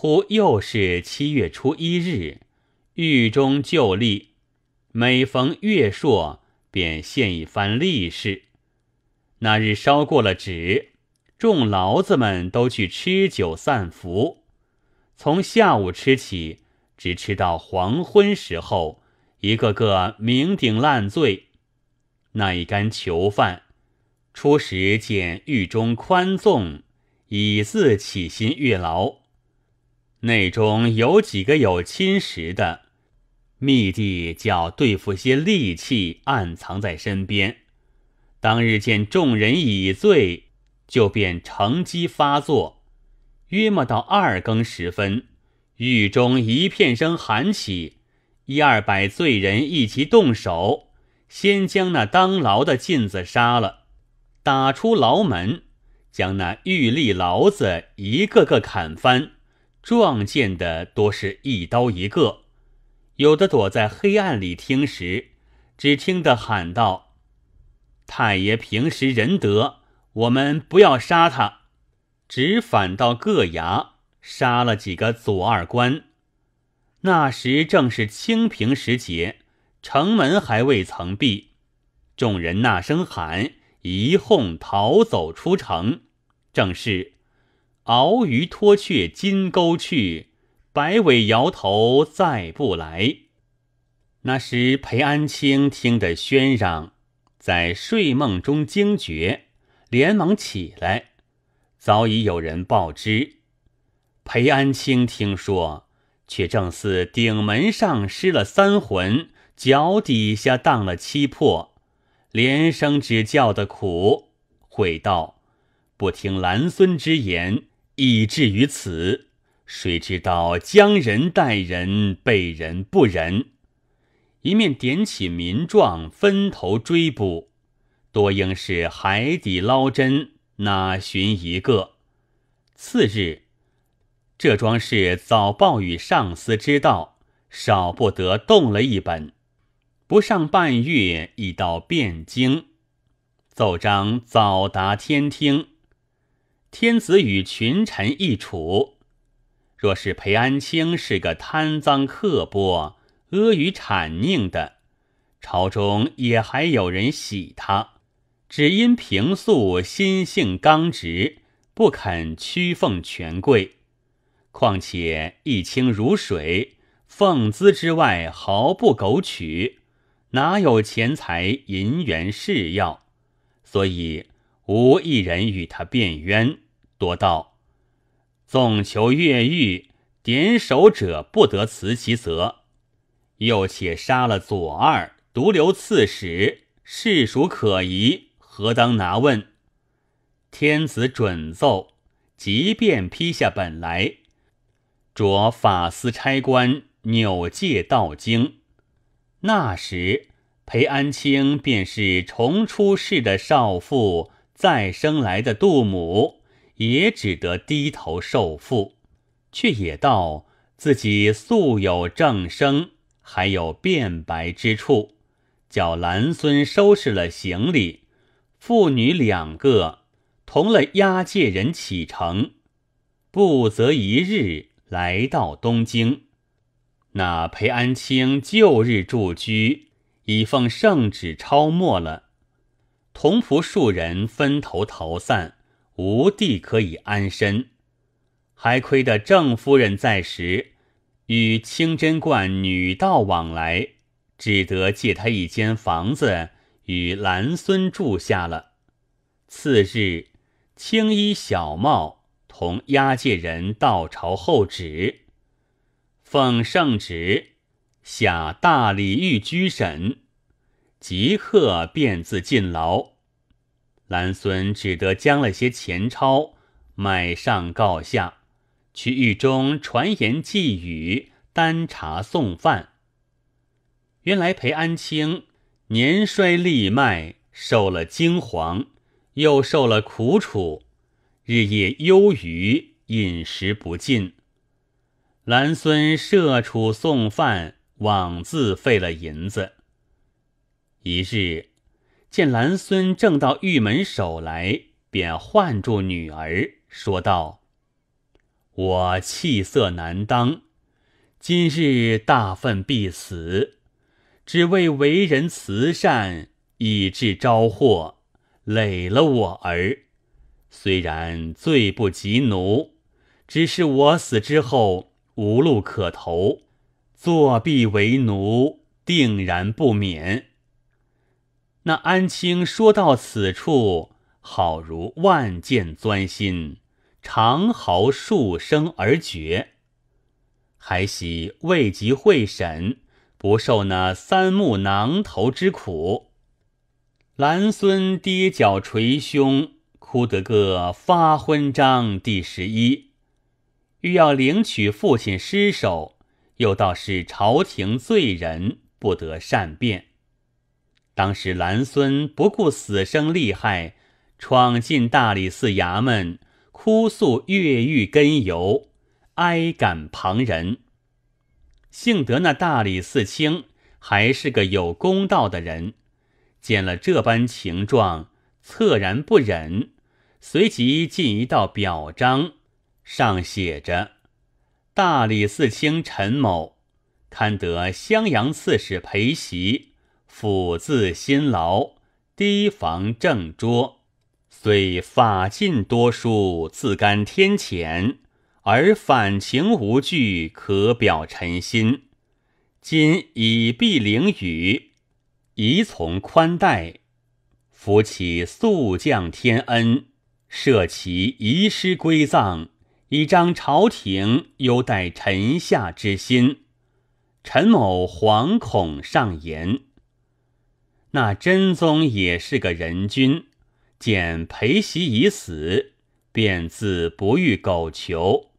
忽又是七月初一日，狱中旧例，每逢月朔便现一番利事。那日烧过了纸，众牢子们都去吃酒散福，从下午吃起，直吃到黄昏时候，一个个酩酊烂醉。那一干囚犯，初时见狱中宽纵，以自起心越牢。内中有几个有亲识的，密地叫对付些利器暗藏在身边。当日见众人已醉，就便乘机发作。约莫到二更时分，狱中一片声喊起，一二百罪人一齐动手，先将那当牢的禁子杀了，打出牢门，将那狱吏牢子一个个砍翻。撞见的多是一刀一个，有的躲在黑暗里听时，只听得喊道：“太爷平时仁德，我们不要杀他。”只反到各衙杀了几个左二官。那时正是清平时节，城门还未曾闭，众人那声喊，一哄逃走出城，正是。鳌鱼脱却金钩去，摆尾摇头再不来。那时裴安清听得喧嚷，在睡梦中惊觉，连忙起来。早已有人报之。裴安清听说，却正似顶门上失了三魂，脚底下荡了七魄，连声只叫的苦。悔道：“不听兰孙之言。”以至于此，谁知道将人待人，被人不仁。一面点起民壮，分头追捕，多应是海底捞针，哪寻一个？次日，这桩事早报与上司知道，少不得动了一本。不上半月，已到汴京，奏章早达天听。天子与群臣一处，若是裴安清是个贪赃刻薄、阿谀谄佞的，朝中也还有人喜他，只因平素心性刚直，不肯屈奉权贵。况且一清如水，俸资之外毫不苟取，哪有钱财银元势要？所以。无一人与他辩冤，多道纵求越狱，点首者不得辞其责。又且杀了左二，独留刺史，事属可疑，何当拿问？天子准奏，即便批下本来，着法司差官扭戒到京。那时，裴安清便是重出世的少妇。再生来的杜母也只得低头受缚，却也道自己素有正生，还有辩白之处，叫兰孙收拾了行李，父女两个同了押解人启程，不则一日来到东京。那裴安清旧日住居，已奉圣旨抄没了。同仆数人分头逃散，无地可以安身。还亏得郑夫人在时，与清真观女道往来，只得借她一间房子与兰孙住下了。次日，青衣小帽同押解人到朝候旨，奉圣旨下大理狱拘审。即刻便自进牢，兰孙只得将了些钱钞买上告下，去狱中传言寄语，担茶送饭。原来裴安清年衰力迈，受了惊惶，又受了苦楚，日夜忧于饮食不进。兰孙设处送饭，枉自费了银子。一日，见兰孙正到玉门守来，便唤住女儿，说道：“我气色难当，今日大愤必死。只为为人慈善，以致招祸，累了我儿。虽然罪不及奴，只是我死之后无路可投，作婢为奴，定然不免。”那安青说到此处，好如万箭钻心，长嚎数声而绝。还喜未及会审，不受那三木囊头之苦。兰孙跌脚捶胸，哭得个发昏章第十一，欲要领取父亲尸首，又道是朝廷罪人，不得善变。当时蓝孙不顾死生利害，闯进大理寺衙门，哭诉越狱根由，哀感旁人。幸得那大理寺卿还是个有公道的人，见了这般情状，恻然不忍，随即进一道表彰，上写着：“大理寺卿陈某，堪得襄阳刺史陪席。”辅自辛劳，提防正拙，虽法尽多数，自甘天谴，而反情无惧，可表臣心。今已毕凌雨，宜从宽待，扶起宿降天恩，赦其遗失归葬，以彰朝廷优待臣下之心。陈某惶恐，上言。那真宗也是个人君，见裴袭已死，便自不欲苟求，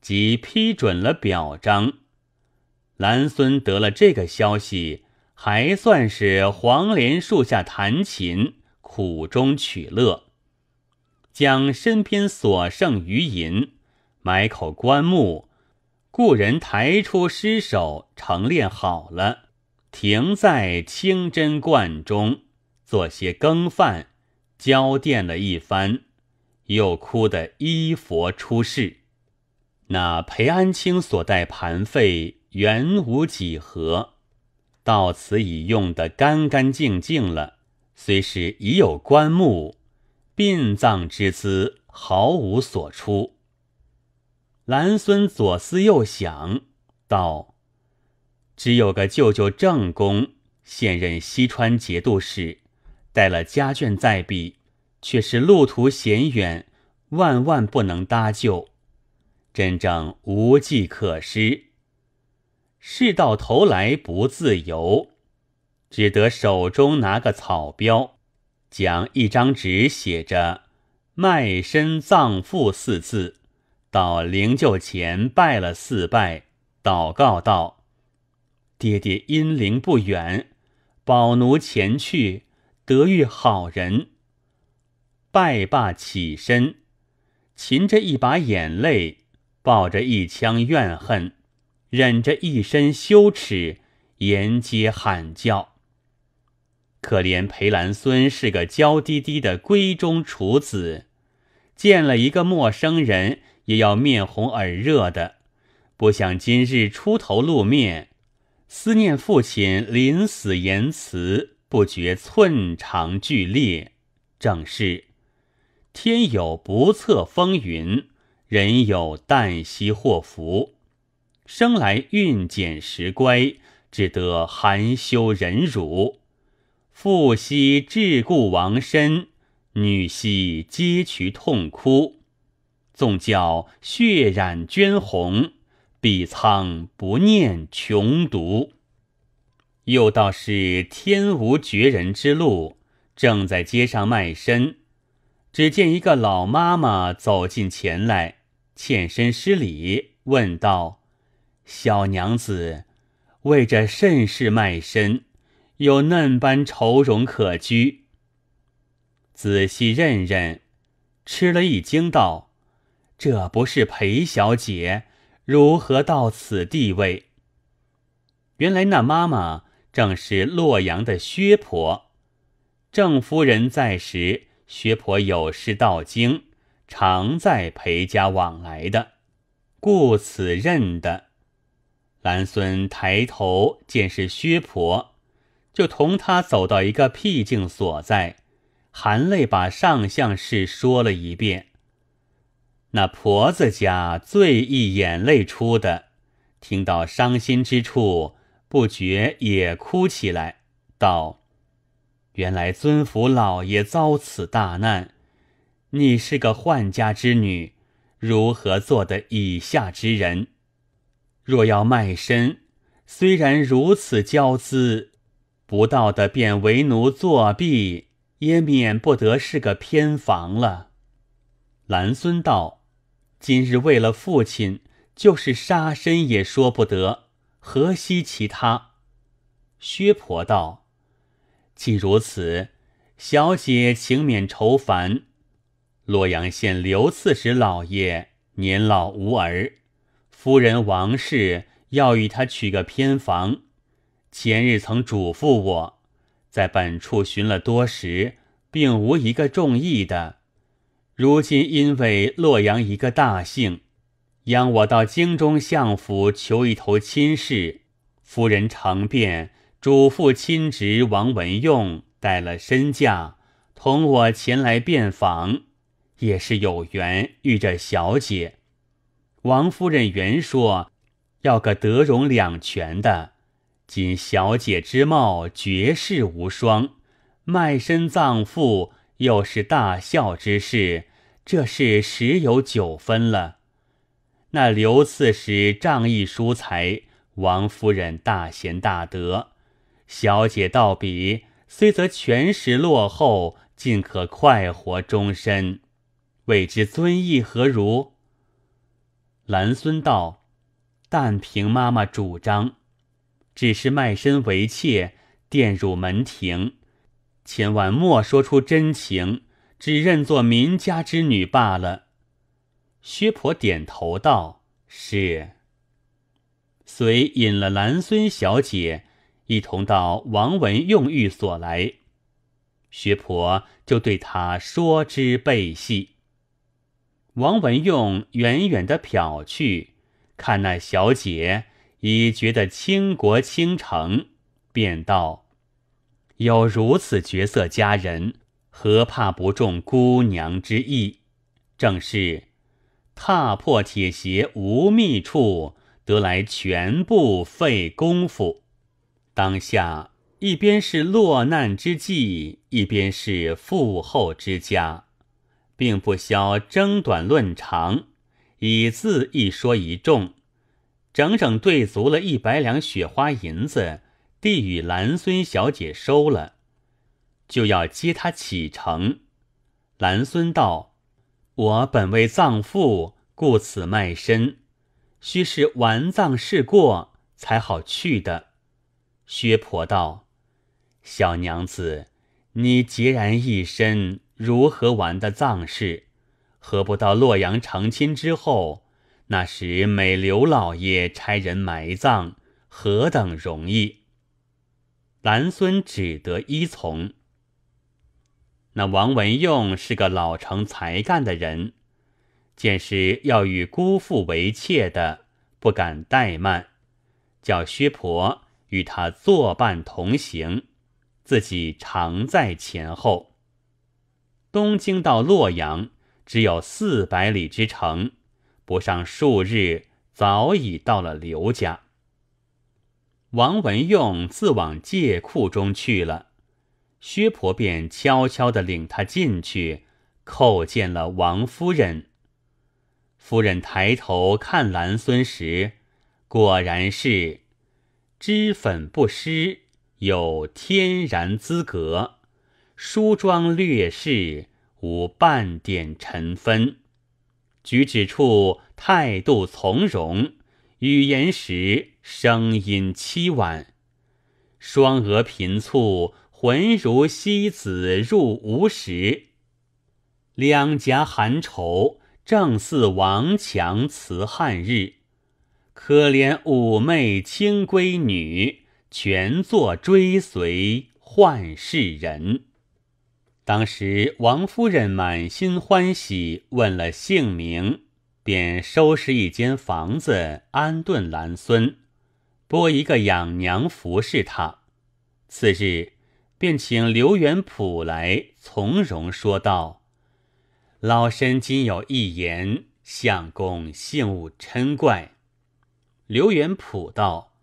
即批准了表彰。兰孙得了这个消息，还算是黄连树下弹琴，苦中取乐，将身边所剩余银买口棺木，故人抬出尸首，成殓好了。停在清真观中做些羹饭，浇奠了一番，又哭得依佛出世。那裴安清所带盘费原无几何，到此已用得干干净净了。虽是已有棺木，殡葬之资毫无所出。兰孙左思右想，道。只有个舅舅正公，现任西川节度使，带了家眷在彼，却是路途险远，万万不能搭救，真正无计可施。事到头来不自由，只得手中拿个草标，将一张纸写着“卖身葬父”四字，到灵柩前拜了四拜，祷告道。爹爹阴灵不远，宝奴前去得遇好人。拜罢起身，噙着一把眼泪，抱着一腔怨恨，忍着一身羞耻，沿街喊叫。可怜裴兰孙是个娇滴滴的闺中处子，见了一个陌生人也要面红耳热的，不想今日出头露面。思念父亲临死言辞，不觉寸肠俱裂。正是天有不测风云，人有旦夕祸福。生来运蹇时乖，只得含羞忍辱。父兮至故亡身，女兮嗟渠痛哭，纵教血染绢红。必苍不念穷独，又道是天无绝人之路。正在街上卖身，只见一个老妈妈走近前来，欠身施礼，问道：“小娘子，为着甚事卖身？有嫩般愁容可掬。”仔细认认，吃了一惊，道：“这不是裴小姐。”如何到此地位？原来那妈妈正是洛阳的薛婆，郑夫人在时，薛婆有事到京，常在裴家往来的，故此认得。兰孙抬头见是薛婆，就同她走到一个僻静所在，含泪把上相事说了一遍。那婆子家最易眼泪出的，听到伤心之处，不觉也哭起来，道：“原来尊府老爷遭此大难，你是个宦家之女，如何做得以下之人？若要卖身，虽然如此骄资，不到的便为奴作婢，也免不得是个偏房了。”兰孙道。今日为了父亲，就是杀身也说不得，何惜其他？薛婆道：“既如此，小姐请免愁烦。洛阳县刘刺史老爷年老无儿，夫人王氏要与他娶个偏房。前日曾嘱咐我，在本处寻了多时，并无一个中意的。”如今因为洛阳一个大姓，央我到京中相府求一头亲事。夫人常便嘱咐亲侄王文用带了身价，同我前来遍访，也是有缘遇着小姐。王夫人原说要个德容两全的，今小姐之貌绝世无双，卖身葬父又是大孝之事。这事十有九分了。那刘刺史仗义疏财，王夫人大贤大德，小姐到彼虽则全时落后，尽可快活终身，未知尊意何如？兰孙道：“但凭妈妈主张，只是卖身为妾，玷辱门庭，千万莫说出真情。”只认作民家之女罢了。薛婆点头道：“是。”遂引了兰孙小姐一同到王文用寓所来。薛婆就对他说之背戏。王文用远远的瞟去看那小姐，已觉得倾国倾城，便道：“有如此绝色佳人。”何怕不中姑娘之意？正是踏破铁鞋无觅处，得来全不费功夫。当下一边是落难之际，一边是富厚之家，并不消争短论长，以字一说一众，整整兑足了一百两雪花银子，递与兰孙小姐收了。就要接他启程。兰孙道：“我本为葬父，故此卖身，须是完葬事过，才好去的。”薛婆道：“小娘子，你孑然一身，如何完的葬事？何不到洛阳成亲之后，那时每刘老爷差人埋葬，何等容易？”兰孙只得依从。那王文用是个老成才干的人，见是要与姑父为妾的，不敢怠慢，叫薛婆与他作伴同行，自己常在前后。东京到洛阳只有四百里之程，不上数日，早已到了刘家。王文用自往借库中去了。薛婆便悄悄地领他进去，叩见了王夫人。夫人抬头看兰孙时，果然是脂粉不施，有天然资格；梳妆略饰，无半点尘氛；举止处态度从容，语言时声音凄婉；双额频蹙。浑如西子入吴时，两颊寒愁正似王强辞汉日。可怜妩媚亲闺女，全作追随幻世人。当时王夫人满心欢喜，问了姓名，便收拾一间房子安顿兰孙，拨一个养娘服侍他。次日。便请刘元普来，从容说道：“老身今有一言，相公幸勿嗔怪。”刘元普道：“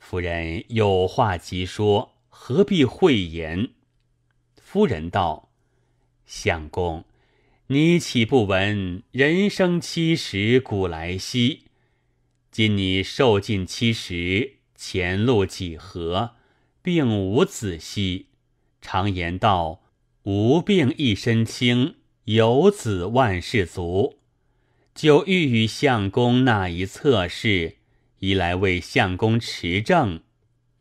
夫人有话即说，何必讳言？”夫人道：“相公，你岂不闻‘人生七十古来稀’？今你寿尽七十，前路几何，并无子息。”常言道：“无病一身轻，有子万事足。”就欲与相公那一侧事，一来为相公持政，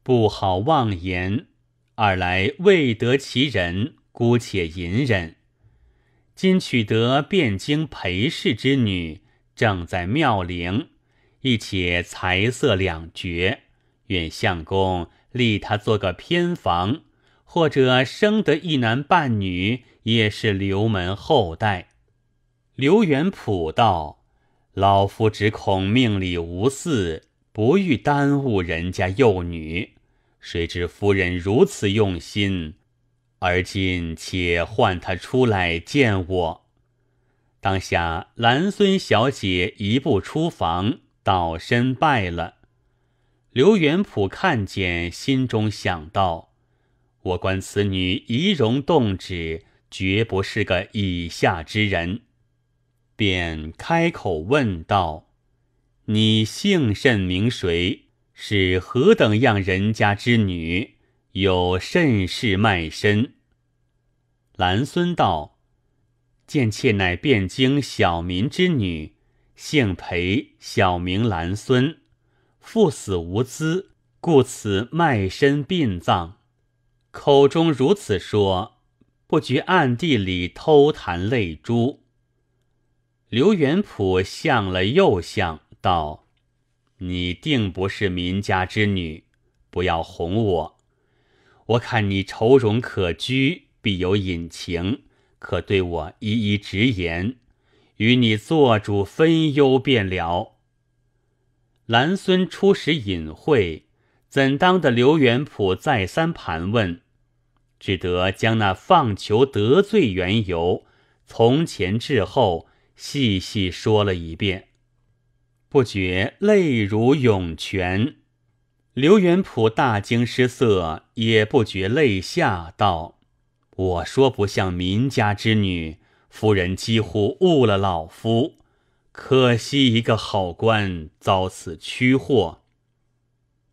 不好妄言；二来未得其人，姑且隐忍。今取得汴京裴氏之女，正在妙龄，亦且才色两绝，愿相公立她做个偏房。或者生得一男半女，也是刘门后代。刘元普道：“老夫只恐命里无嗣，不欲耽误人家幼女。谁知夫人如此用心，而今且唤他出来见我。”当下兰孙小姐一步出房，倒身拜了。刘元普看见，心中想到。我观此女仪容动止，绝不是个以下之人，便开口问道：“你姓甚名谁？是何等样人家之女？有甚事卖身？”兰孙道：“贱妾乃汴京小民之女，姓裴，小名兰孙，父死无资，故此卖身殡葬。”口中如此说，不觉暗地里偷弹泪珠。刘元普向了又向道：“你定不是民家之女，不要哄我。我看你愁容可掬，必有隐情，可对我一一直言，与你做主分忧便了。”兰孙初时隐晦。怎当的刘元普再三盘问，只得将那放囚得罪缘由，从前至后细细说了一遍，不觉泪如涌泉。刘元普大惊失色，也不觉泪下道：“我说不像民家之女，夫人几乎误了老夫，可惜一个好官遭此屈祸。”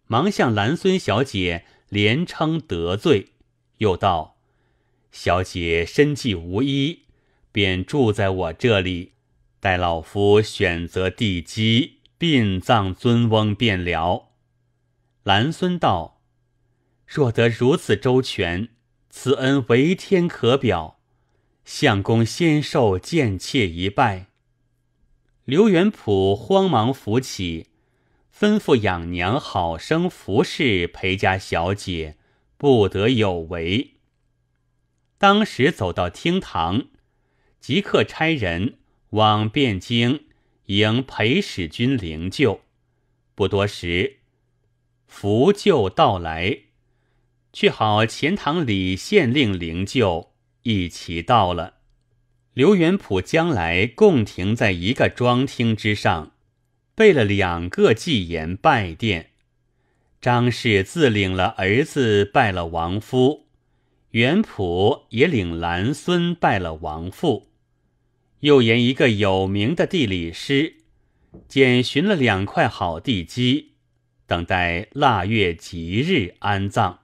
忙向兰孙小姐连称得罪，又道：“小姐身既无依，便住在我这里，待老夫选择地基，殡葬尊翁便了。”兰孙道：“若得如此周全，此恩为天可表。相公先受贱妾一拜。”刘元普慌忙扶起。吩咐养娘好生服侍裴家小姐，不得有违。当时走到厅堂，即刻差人往汴京迎裴使君灵柩。不多时，福柩到来，却好钱塘里县令灵柩一起到了。刘元普将来共停在一个庄厅之上。备了两个祭言拜殿，张氏自领了儿子拜了亡夫，元普也领兰孙拜了亡父，又沿一个有名的地理师，拣寻了两块好地基，等待腊月吉日安葬。